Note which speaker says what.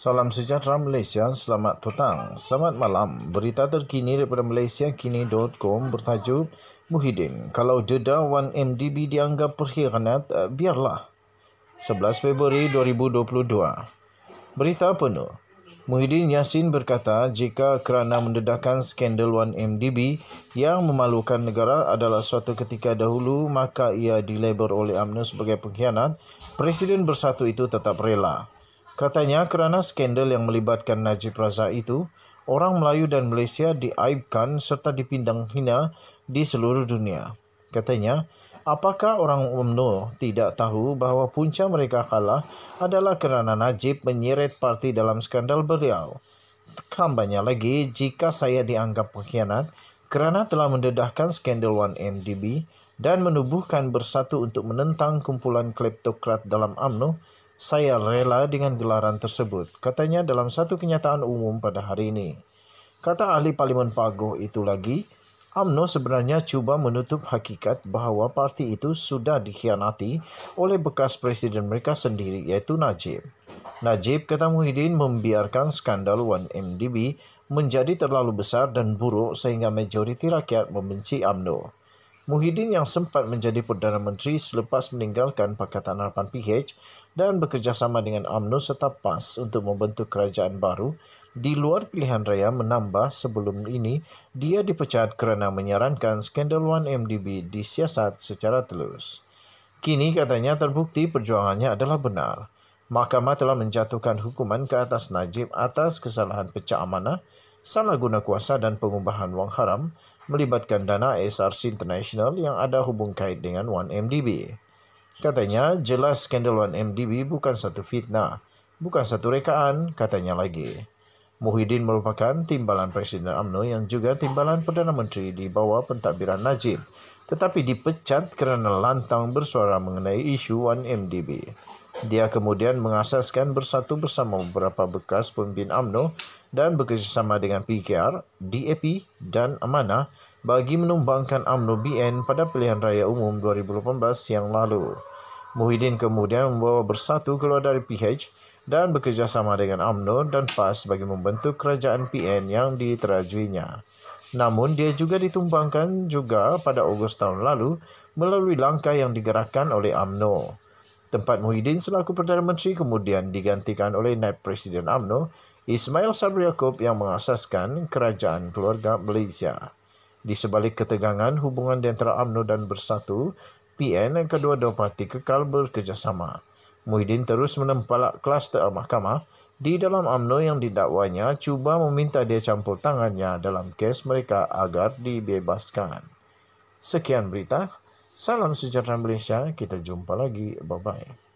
Speaker 1: Salam sejahtera Malaysia, selamat petang, selamat malam. Berita terkini daripada malaysiakini.com bertajuk Muhyiddin. Kalau deda 1MDB dianggap perkhianat, eh, biarlah. 11 Februari 2022 Berita penuh Muhyiddin Yassin berkata jika kerana mendedahkan skandal 1MDB yang memalukan negara adalah suatu ketika dahulu maka ia dilabel oleh UMNO sebagai pengkhianat, Presiden Bersatu itu tetap rela. Katanya kerana skandal yang melibatkan Najib Razak itu, orang Melayu dan Malaysia diaibkan serta dipindang hina di seluruh dunia. Katanya, apakah orang UMNO tidak tahu bahawa punca mereka kalah adalah kerana Najib menyeret parti dalam skandal beliau. Tambahnya lagi, jika saya dianggap pengkhianat kerana telah mendedahkan skandal 1MDB dan menubuhkan bersatu untuk menentang kumpulan kleptokrat dalam UMNO, saya rela dengan gelaran tersebut, katanya dalam satu kenyataan umum pada hari ini. Kata ahli Parlimen Pago itu lagi, Amno sebenarnya cuba menutup hakikat bahawa parti itu sudah dikhianati oleh bekas presiden mereka sendiri iaitu Najib. Najib kata Muhyiddin membiarkan skandal 1MDB menjadi terlalu besar dan buruk sehingga majoriti rakyat membenci Amno. Muhyiddin yang sempat menjadi Perdana Menteri selepas meninggalkan Pakatan Harapan PH dan bekerjasama dengan UMNO serta PAS untuk membentuk kerajaan baru, di luar pilihan raya menambah sebelum ini, dia dipecat kerana menyarankan skandal 1MDB disiasat secara telus. Kini katanya terbukti perjuangannya adalah benar mahkamah telah menjatuhkan hukuman ke atas Najib atas kesalahan pecah amanah, salah guna kuasa dan pengubahan wang haram melibatkan dana SRC International yang ada hubung kait dengan 1MDB. Katanya, jelas skandal 1MDB bukan satu fitnah, bukan satu rekaan, katanya lagi. Muhyiddin merupakan timbalan Presiden UMNO yang juga timbalan Perdana Menteri di bawah pentadbiran Najib tetapi dipecat kerana lantang bersuara mengenai isu 1MDB. Dia kemudian mengasaskan bersatu bersama beberapa bekas pemimpin AMNO dan bekerjasama dengan PKR, DAP dan AMANA bagi menumbangkan AMNO BN pada pilihan raya umum 2018 yang lalu. Muhyiddin kemudian membawa bersatu keluar dari PH dan bekerjasama dengan AMNO dan PAS bagi membentuk kerajaan PN yang diterajuinya. Namun, dia juga ditumbangkan juga pada Ogos tahun lalu melalui langkah yang digerakkan oleh AMNO tempat Muhyiddin selaku Perdana Menteri kemudian digantikan oleh Naib Presiden UMNO Ismail Sabri Yaakob yang mengasaskan Kerajaan Keluarga Malaysia. Di sebalik ketegangan hubungan di antara UMNO dan Bersatu, PN dan kedua-dua parti kekal bekerjasama. Muhyiddin terus menempalak kluster mahkamah di dalam UMNO yang didakwanya cuba meminta dia campur tangannya dalam kes mereka agar dibebaskan. Sekian berita, Salam sejahtera Malaysia, kita jumpa lagi. Bye-bye.